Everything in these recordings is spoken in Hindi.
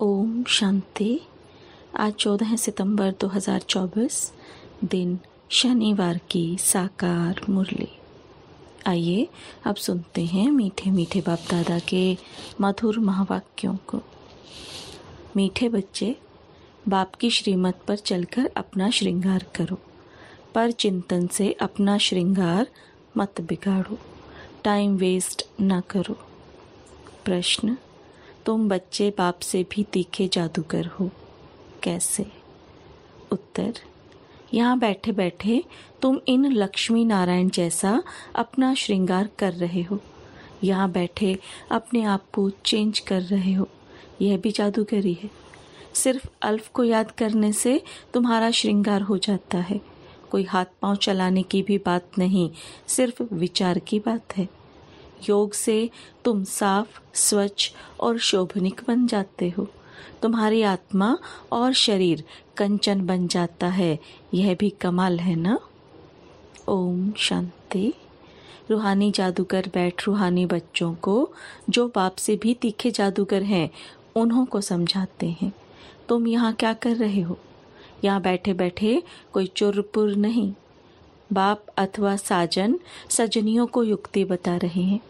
ओम शांति आज चौदह सितंबर 2024 दिन शनिवार की साकार मुरली आइए अब सुनते हैं मीठे मीठे बाप दादा के मधुर महावाक्यों को मीठे बच्चे बाप की श्रीमत पर चलकर अपना श्रृंगार करो पर चिंतन से अपना श्रृंगार मत बिगाड़ो टाइम वेस्ट ना करो प्रश्न तुम बच्चे बाप से भी तीखे जादूगर हो कैसे उत्तर यहाँ बैठे बैठे तुम इन लक्ष्मी नारायण जैसा अपना श्रृंगार कर रहे हो यहाँ बैठे अपने आप को चेंज कर रहे हो यह भी जादूगरी है सिर्फ अल्फ को याद करने से तुम्हारा श्रृंगार हो जाता है कोई हाथ पांव चलाने की भी बात नहीं सिर्फ विचार की बात है योग से तुम साफ स्वच्छ और शोभनिक बन जाते हो तुम्हारी आत्मा और शरीर कंचन बन जाता है यह भी कमाल है ना ओम शांति रूहानी जादूगर बैठ रूहानी बच्चों को जो बाप से भी तीखे जादूगर हैं उन्हों को समझाते हैं तुम यहाँ क्या कर रहे हो यहाँ बैठे बैठे कोई चुरपुर नहीं बाप अथवा साजन सजनियों को युक्ति बता रहे हैं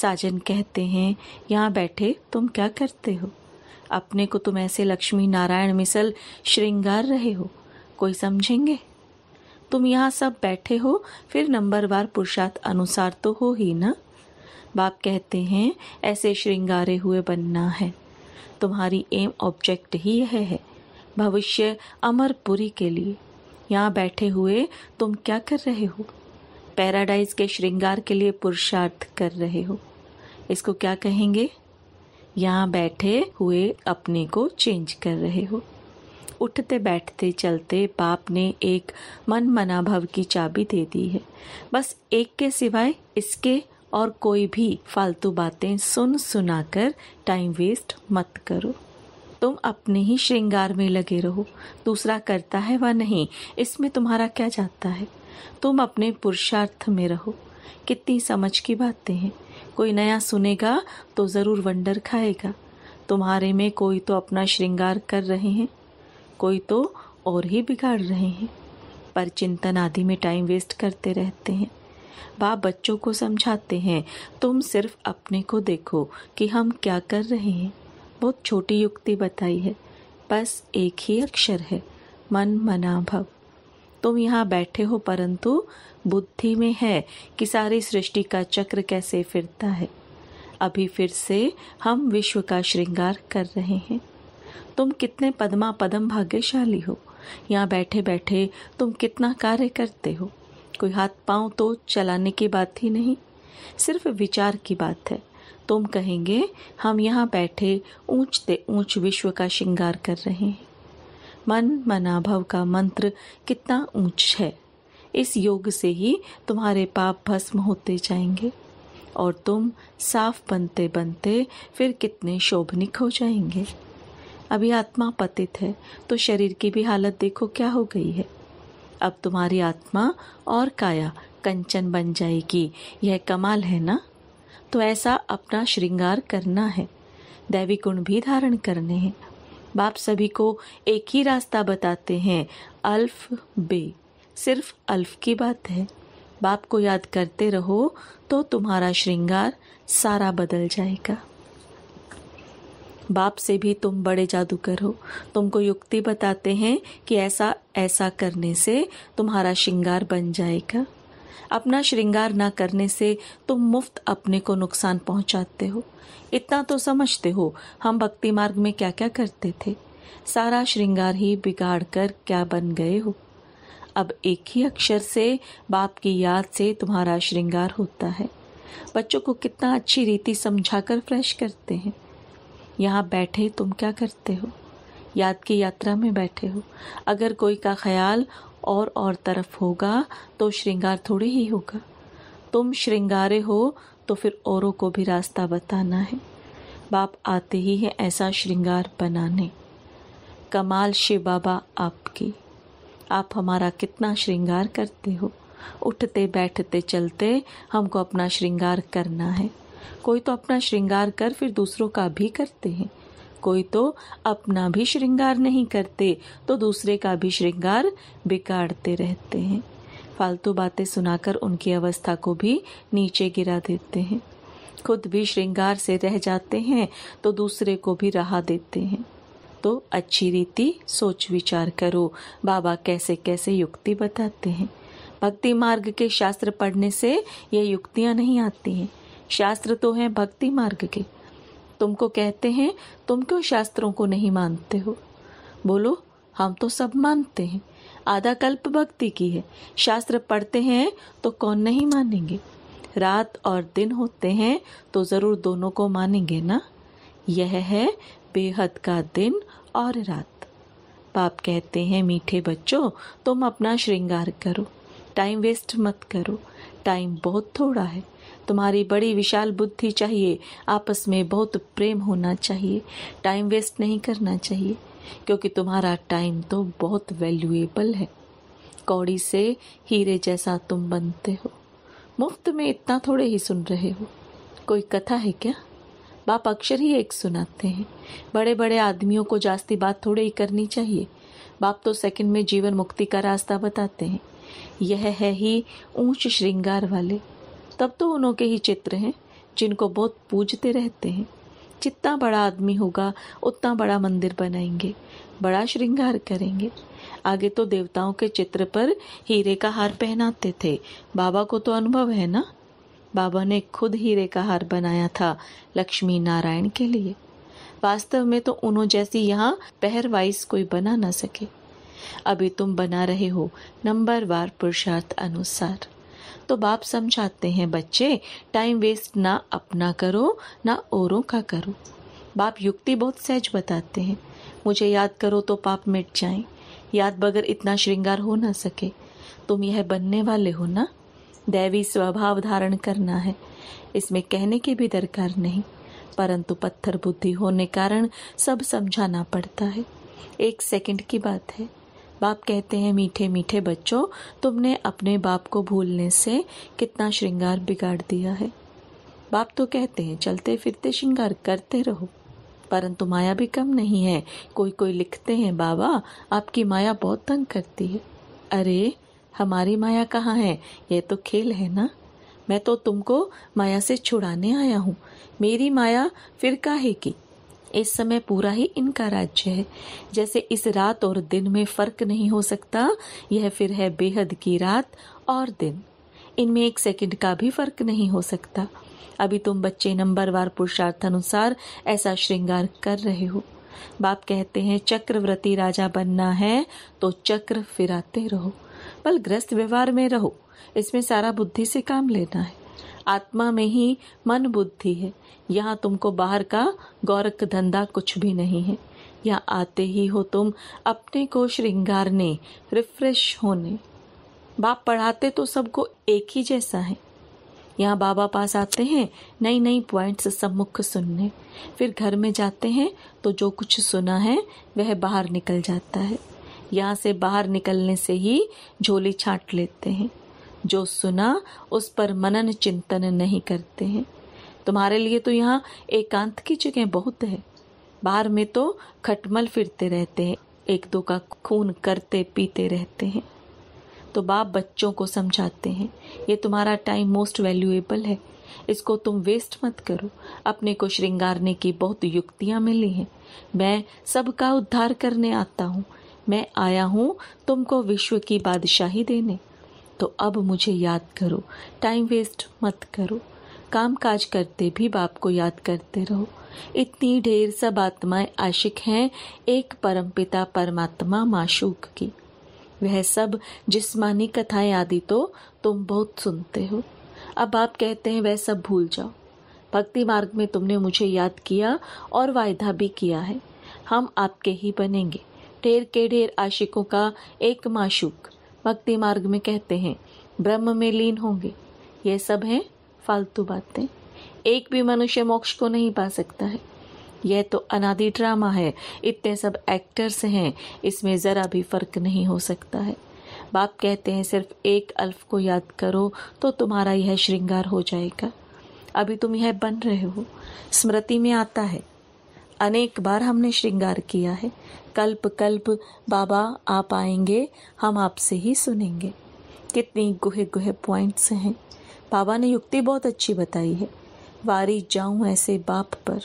साजन कहते हैं यहाँ बैठे तुम क्या करते हो अपने को तुम ऐसे लक्ष्मी नारायण मिसल श्रृंगार रहे हो कोई समझेंगे तुम यहाँ सब बैठे हो फिर नंबरवार पुरुषार्थ अनुसार तो हो ही ना बाप कहते हैं ऐसे श्रृंगारे हुए बनना है तुम्हारी एम ऑब्जेक्ट ही यह है भविष्य अमरपुरी के लिए यहाँ बैठे हुए तुम क्या कर रहे हो पैराडाइज के श्रृंगार के लिए पुरुषार्थ कर रहे हो इसको क्या कहेंगे यहाँ बैठे हुए अपने को चेंज कर रहे हो उठते बैठते चलते बाप ने एक मन मनाभव की चाबी दे दी है बस एक के सिवाय इसके और कोई भी फालतू बातें सुन सुनाकर टाइम वेस्ट मत करो तुम अपने ही श्रृंगार में लगे रहो दूसरा करता है व नहीं इसमें तुम्हारा क्या जाता है तुम अपने पुरुषार्थ में रहो कितनी समझ की बातें हैं कोई नया सुनेगा तो ज़रूर वंडर खाएगा तुम्हारे में कोई तो अपना श्रृंगार कर रहे हैं कोई तो और ही बिगाड़ रहे हैं पर चिंतन आदि में टाइम वेस्ट करते रहते हैं बाप बच्चों को समझाते हैं तुम सिर्फ अपने को देखो कि हम क्या कर रहे हैं बहुत छोटी युक्ति बताई है बस एक ही अक्षर है मन मना भव तुम यहाँ बैठे हो परंतु बुद्धि में है कि सारी सृष्टि का चक्र कैसे फिरता है अभी फिर से हम विश्व का श्रृंगार कर रहे हैं तुम कितने पदमा पदम भाग्यशाली हो यहाँ बैठे बैठे तुम कितना कार्य करते हो कोई हाथ पांव तो चलाने की बात ही नहीं सिर्फ विचार की बात है तुम कहेंगे हम यहाँ बैठे ऊंचते ऊंच विश्व का श्रृंगार कर रहे हैं मन मनाभव का मंत्र कितना ऊंच है इस योग से ही तुम्हारे पाप भस्म होते जाएंगे और तुम साफ बनते बनते फिर कितने शोभनिक हो जाएंगे अभी आत्मा पतित है तो शरीर की भी हालत देखो क्या हो गई है अब तुम्हारी आत्मा और काया कंचन बन जाएगी यह कमाल है ना तो ऐसा अपना श्रृंगार करना है दैवी गुण भी धारण करने हैं बाप सभी को एक ही रास्ता बताते हैं अल्फ बे सिर्फ अल्फ की बात है बाप को याद करते रहो तो तुम्हारा श्रृंगार सारा बदल जाएगा बाप से भी तुम बड़े जादूगर हो तुमको युक्ति बताते हैं कि ऐसा ऐसा करने से तुम्हारा श्रृंगार बन जाएगा अपना श्रृंगार ना करने से तुम मुफ्त अपने को नुकसान पहुंचाते हो इतना तो समझते हो हम भक्ति मार्ग में क्या क्या करते थे सारा श्रृंगार ही बिगाड़ कर क्या बन गए हो अब एक ही अक्षर से बाप की याद से तुम्हारा श्रृंगार होता है बच्चों को कितना अच्छी रीति समझाकर फ्रेश करते हैं यहाँ बैठे तुम क्या करते हो याद की यात्रा में बैठे हो अगर कोई का ख्याल और और तरफ होगा तो श्रृंगार थोड़े ही होगा तुम श्रृंगारे हो तो फिर औरों को भी रास्ता बताना है बाप आते ही हैं ऐसा श्रृंगार बनाने कमाल शिव बाबा आपकी आप हमारा कितना श्रृंगार करते हो उठते बैठते चलते हमको अपना श्रृंगार करना है कोई तो अपना श्रृंगार कर फिर दूसरों का भी करते हैं कोई तो अपना भी श्रृंगार नहीं करते तो दूसरे का भी श्रृंगार बिगाड़ते रहते हैं फालतू बातें सुनाकर उनकी अवस्था को भी नीचे गिरा देते हैं खुद भी श्रृंगार से रह जाते हैं तो दूसरे को भी रहा देते हैं तो अच्छी रीति सोच विचार करो बाबा कैसे कैसे युक्ति बताते हैं भक्ति मार्ग के शास्त्र पढ़ने से ये युक्तियाँ नहीं आती हैं शास्त्र तो हैं भक्ति मार्ग के तुमको कहते हैं तुम क्यों शास्त्रों को नहीं मानते हो बोलो हम तो सब मानते हैं आधा कल्प भक्ति की है शास्त्र पढ़ते हैं तो कौन नहीं मानेंगे रात और दिन होते हैं तो ज़रूर दोनों को मानेंगे ना यह है बेहद का दिन और रात बाप कहते हैं मीठे बच्चों तुम अपना श्रृंगार करो टाइम वेस्ट मत करो टाइम बहुत थोड़ा है तुम्हारी बड़ी विशाल बुद्धि चाहिए आपस में बहुत प्रेम होना चाहिए टाइम वेस्ट नहीं करना चाहिए क्योंकि तुम्हारा टाइम तो बहुत वैल्यूएबल है कौड़ी से हीरे जैसा तुम बनते हो मुफ्त में इतना थोड़े ही सुन रहे हो कोई कथा है क्या बाप अक्सर ही एक सुनाते हैं बड़े बड़े आदमियों को जास्ती बात थोड़े ही करनी चाहिए बाप तो सेकंड में जीवन मुक्ति का रास्ता बताते हैं यह है ही ऊंच श्रृंगार वाले तब तो उनके ही चित्र हैं जिनको बहुत पूजते रहते हैं जितना बड़ा आदमी होगा उतना बड़ा मंदिर बनाएंगे बड़ा श्रृंगार करेंगे आगे तो देवताओं के चित्र पर हीरे का हार पहनाते थे बाबा को तो अनुभव है ना बाबा ने खुद हीरे का हार बनाया था लक्ष्मी नारायण के लिए वास्तव में तो उन्हों जैसी यहाँ पहरवाइस कोई बना ना सके अभी तुम बना रहे हो नंबर वार पुरुषार्थ अनुसार तो बाप समझाते हैं बच्चे टाइम वेस्ट ना अपना करो ना औरों का करो बाप युक्ति बहुत सहज बताते हैं मुझे याद करो तो पाप मिट जाए याद बगैर इतना श्रृंगार हो ना सके तुम यह बनने वाले हो ना दैवी स्वभाव धारण करना है इसमें कहने की भी दरकार नहीं परंतु पत्थर बुद्धि होने कारण सब समझाना पड़ता है एक सेकंड की बात है बाप कहते हैं मीठे मीठे बच्चों तुमने अपने बाप को भूलने से कितना श्रृंगार बिगाड़ दिया है बाप तो कहते हैं चलते फिरते श्रृंगार करते रहो परंतु माया भी कम नहीं है कोई कोई लिखते हैं बाबा आपकी माया बहुत तंग करती है अरे हमारी माया कहाँ है यह तो खेल है ना मैं तो तुमको माया से छुड़ाने आया हूँ मेरी माया फिर काहे की इस समय पूरा ही इनका राज्य है जैसे इस रात और दिन में फर्क नहीं हो सकता यह फिर है बेहद की रात और दिन इनमें एक सेकंड का भी फर्क नहीं हो सकता अभी तुम बच्चे नंबरवार पुरुषार्थानुसार ऐसा श्रृंगार कर रहे हो बाप कहते हैं चक्रव्रती राजा बनना है तो चक्र फिराते रहो बल ग्रस्त व्यवहार में रहो इसमें सारा बुद्धि से काम लेना है आत्मा में ही मन बुद्धि है यहाँ तुमको बाहर का गौरख धंधा कुछ भी नहीं है यहाँ आते ही हो तुम अपने को श्रृंगारने रिफ्रेश होने बाप पढ़ाते तो सबको एक ही जैसा है यहाँ बाबा पास आते हैं नई नई पॉइंट्स सम्मुख सुनने फिर घर में जाते हैं तो जो कुछ सुना है वह बाहर निकल जाता है यहाँ से बाहर निकलने से ही झोली छाट लेते हैं जो सुना उस पर मनन चिंतन नहीं करते हैं तुम्हारे लिए तो यहाँ एकांत की जगह बहुत है बाहर में तो खटमल फिरते रहते हैं एक दो का खून करते पीते रहते हैं तो बाप बच्चों को समझाते हैं ये तुम्हारा टाइम मोस्ट वैल्यूएबल है इसको तुम वेस्ट मत करो अपने को श्रृंगारने की बहुत युक्तियाँ मिली हैं मैं सबका उद्धार करने आता हूँ मैं आया हूँ तुमको विश्व की बादशाही देने तो अब मुझे याद करो टाइम वेस्ट मत करो काम काज करते भी बाप को याद करते रहो इतनी ढेर सब आत्माएं आशिक हैं एक परमपिता परमात्मा माशूक की वह सब जिस्मानी कथाएं आदि तो तुम बहुत सुनते हो अब आप कहते हैं वह सब भूल जाओ भक्ति मार्ग में तुमने मुझे याद किया और वायदा भी किया है हम आपके ही बनेंगे ढेर के ढेर आशिकों का एक माशूक भक्ति मार्ग में कहते हैं ब्रह्म में लीन होंगे यह सब है फालतू बातें एक भी मनुष्य मोक्ष को नहीं पा सकता है यह तो अनादि ड्रामा है इतने सब एक्टर्स हैं इसमें ज़रा भी फर्क नहीं हो सकता है बाप कहते हैं सिर्फ एक अल्फ को याद करो तो तुम्हारा यह श्रृंगार हो जाएगा अभी तुम यह बन रहे हो स्मृति में आता है अनेक बार हमने श्रृंगार किया है कल्प कल्प बाबा आप आएंगे हम आपसे ही सुनेंगे कितनी गुहे गुहे पॉइंट्स हैं बाबा ने युक्ति बहुत अच्छी बताई है वारी जाऊं ऐसे बाप पर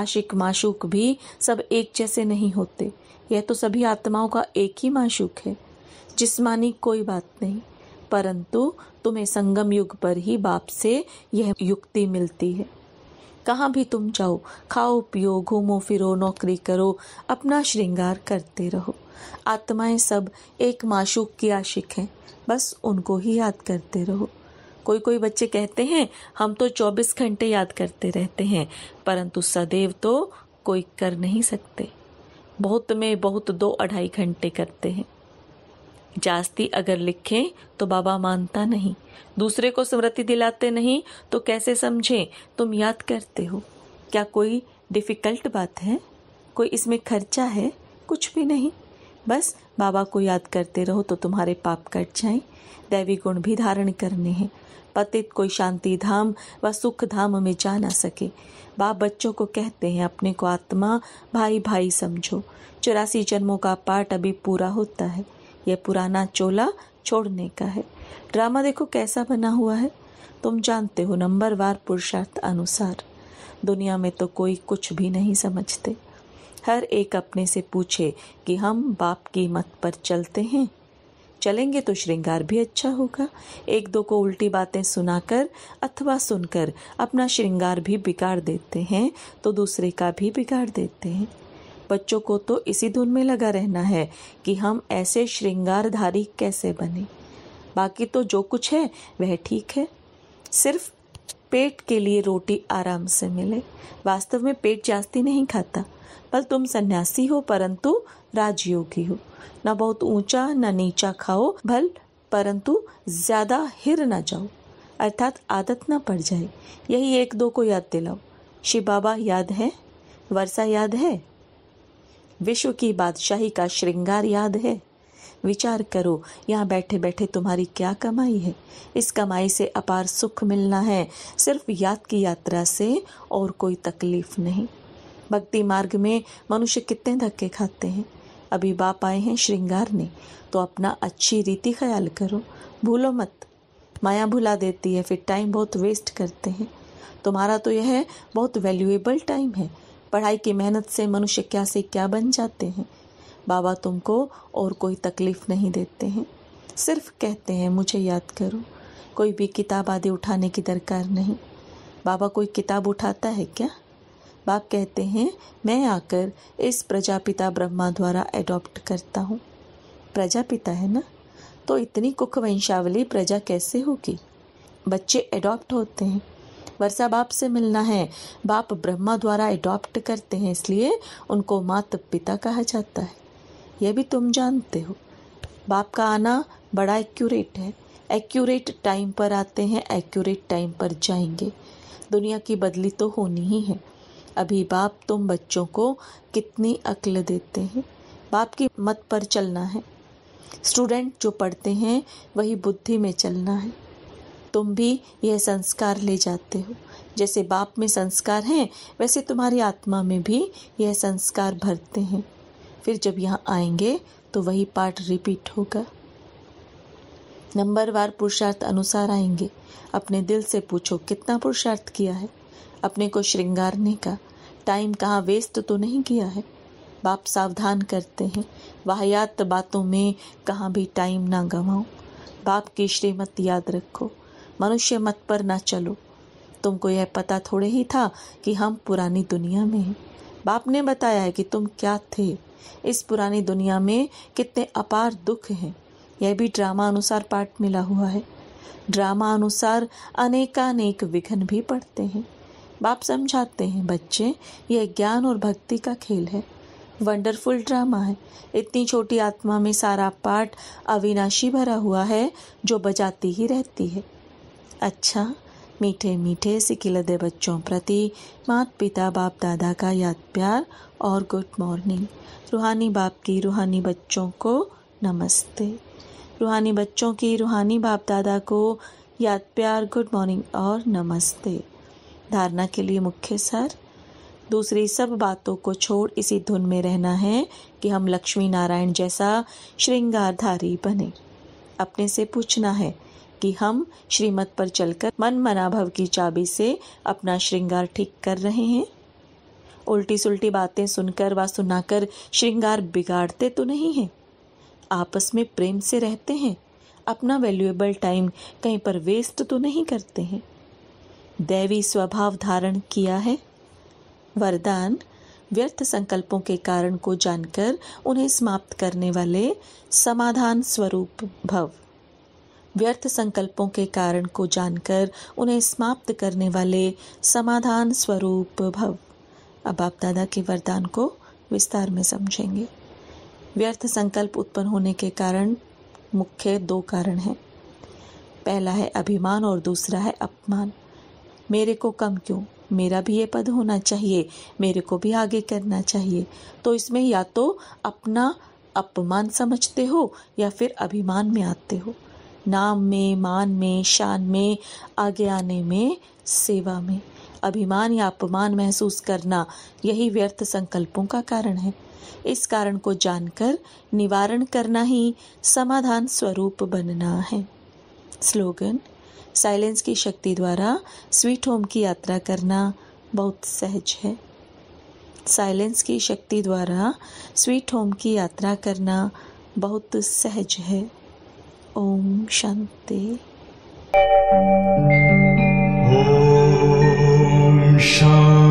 आशिक माशूक भी सब एक जैसे नहीं होते यह तो सभी आत्माओं का एक ही माशूक है जिस्मानी कोई बात नहीं परंतु तुम्हें संगम युग पर ही बाप से यह युक्ति मिलती है कहाँ भी तुम जाओ खाओ पियो घूमो फिरो नौकरी करो अपना श्रृंगार करते रहो आत्माएं सब एक माशूक की आशिक हैं बस उनको ही याद करते रहो कोई कोई बच्चे कहते हैं हम तो 24 घंटे याद करते रहते हैं परंतु सदैव तो कोई कर नहीं सकते बहुत में बहुत दो अढ़ाई घंटे करते हैं जास्ती अगर लिखें तो बाबा मानता नहीं दूसरे को स्मृति दिलाते नहीं तो कैसे समझें तुम याद करते हो क्या कोई डिफ़िकल्ट बात है कोई इसमें खर्चा है कुछ भी नहीं बस बाबा को याद करते रहो तो तुम्हारे पाप कट जाए दैवी गुण भी धारण करने हैं पतित कोई शांति धाम व सुख धाम में जा ना सके बाप बच्चों को कहते हैं अपने को आत्मा भाई भाई समझो चौरासी जन्मों का पाठ अभी पूरा होता है यह पुराना चोला छोड़ने का है ड्रामा देखो कैसा बना हुआ है तुम जानते हो नंबर वार पुरुषार्थ अनुसार दुनिया में तो कोई कुछ भी नहीं समझते हर एक अपने से पूछे कि हम बाप की मत पर चलते हैं चलेंगे तो श्रृंगार भी अच्छा होगा एक दो को उल्टी बातें सुनाकर अथवा सुनकर अपना श्रृंगार भी बिगाड़ देते हैं तो दूसरे का भी बिगाड़ देते हैं बच्चों को तो इसी धुन में लगा रहना है कि हम ऐसे श्रृंगारधारी कैसे बने बाकी तो जो कुछ है वह ठीक है सिर्फ पेट के लिए रोटी आराम से मिले वास्तव में पेट जास्ती नहीं खाता पर तुम सन्यासी हो परंतु राजयोगी हो ना बहुत ऊंचा ना नीचा खाओ भल परंतु ज़्यादा हिर ना जाओ अर्थात आदत ना पड़ जाए यही एक दो को याद दिलाओ शिव बाबा याद है वर्षा याद है विश्व की बादशाही का श्रृंगार याद है विचार करो यहाँ बैठे बैठे तुम्हारी क्या कमाई है इस कमाई से अपार सुख मिलना है सिर्फ याद की यात्रा से और कोई तकलीफ नहीं भक्ति मार्ग में मनुष्य कितने धक्के खाते हैं अभी बाप आए हैं श्रृंगार ने तो अपना अच्छी रीति ख्याल करो भूलो मत माया भुला देती है फिर टाइम बहुत वेस्ट करते हैं तुम्हारा तो यह बहुत वैल्यूएबल टाइम है पढ़ाई की मेहनत से मनुष्य क्या से क्या बन जाते हैं बाबा तुमको और कोई तकलीफ़ नहीं देते हैं सिर्फ कहते हैं मुझे याद करो कोई भी किताब आदि उठाने की दरकार नहीं बाबा कोई किताब उठाता है क्या बाप कहते हैं मैं आकर इस प्रजापिता ब्रह्मा द्वारा एडॉप्ट करता हूँ प्रजापिता है ना तो इतनी कुख वंशावली प्रजा कैसे होगी बच्चे एडॉप्ट होते हैं वर्षा बाप से मिलना है बाप ब्रह्मा द्वारा एडॉप्ट करते हैं इसलिए उनको मात पिता कहा जाता है यह भी तुम जानते हो बाप का आना बड़ा एक्यूरेट है एक्यूरेट टाइम पर आते हैं एक्यूरेट टाइम पर जाएंगे दुनिया की बदली तो होनी ही है अभी बाप तुम बच्चों को कितनी अक्ल देते हैं बाप की मत पर चलना है स्टूडेंट जो पढ़ते हैं वही बुद्धि में चलना है तुम भी यह संस्कार ले जाते हो जैसे बाप में संस्कार हैं वैसे तुम्हारी आत्मा में भी यह संस्कार भरते हैं फिर जब यहाँ आएंगे तो वही पाठ रिपीट होगा नंबर वार पुरुषार्थ अनुसार आएंगे अपने दिल से पूछो कितना पुरुषार्थ किया है अपने को श्रृंगारने का टाइम कहाँ वेस्ट तो नहीं किया है बाप सावधान करते हैं वाहियात बातों में कहाँ भी टाइम ना गंवाओ बाप की श्रीमत याद रखो मनुष्य मत पर ना चलो तुमको यह पता थोड़े ही था कि हम पुरानी दुनिया में हैं बाप ने बताया है कि तुम क्या थे इस पुरानी दुनिया में कितने अपार दुख हैं यह भी ड्रामा अनुसार पाठ मिला हुआ है ड्रामा अनुसार अनेकानेक विघन भी पड़ते हैं बाप समझाते हैं बच्चे यह ज्ञान और भक्ति का खेल है वंडरफुल ड्रामा है इतनी छोटी आत्मा में सारा पाठ अविनाशी भरा हुआ है जो बजाती ही रहती है अच्छा मीठे मीठे सिकिलदे बच्चों प्रति मात पिता बाप दादा का याद प्यार और गुड मॉर्निंग रूहानी बाप की रूहानी बच्चों को नमस्ते रूहानी बच्चों की रूहानी बाप दादा को याद प्यार गुड मॉर्निंग और नमस्ते धारणा के लिए मुख्य सर दूसरी सब बातों को छोड़ इसी धुन में रहना है कि हम लक्ष्मी नारायण जैसा श्रृंगारधारी बने अपने से पूछना है कि हम श्रीमत पर चलकर मन मनाभव की चाबी से अपना श्रृंगार ठीक कर रहे हैं उल्टी सुलटी बातें सुनकर व सुनाकर श्रृंगार बिगाड़ते तो नहीं हैं आपस में प्रेम से रहते हैं अपना वैल्यूएबल टाइम कहीं पर वेस्ट तो नहीं करते हैं दैवी स्वभाव धारण किया है वरदान व्यर्थ संकल्पों के कारण को जानकर उन्हें समाप्त करने वाले समाधान स्वरूप भव व्यर्थ संकल्पों के कारण को जानकर उन्हें समाप्त करने वाले समाधान स्वरूप भव अब आप दादा के वरदान को विस्तार में समझेंगे व्यर्थ संकल्प उत्पन्न होने के कारण मुख्य दो कारण हैं पहला है अभिमान और दूसरा है अपमान मेरे को कम क्यों मेरा भी ये पद होना चाहिए मेरे को भी आगे करना चाहिए तो इसमें या तो अपना अपमान समझते हो या फिर अभिमान में आते हो नाम में मान में शान में आगे आने में सेवा में अभिमान या अपमान महसूस करना यही व्यर्थ संकल्पों का कारण है इस कारण को जानकर निवारण करना ही समाधान स्वरूप बनना है स्लोगन साइलेंस की शक्ति द्वारा स्वीट होम की यात्रा करना बहुत सहज है साइलेंस की शक्ति द्वारा स्वीट होम की यात्रा करना बहुत सहज है ओम शांति ओम शांति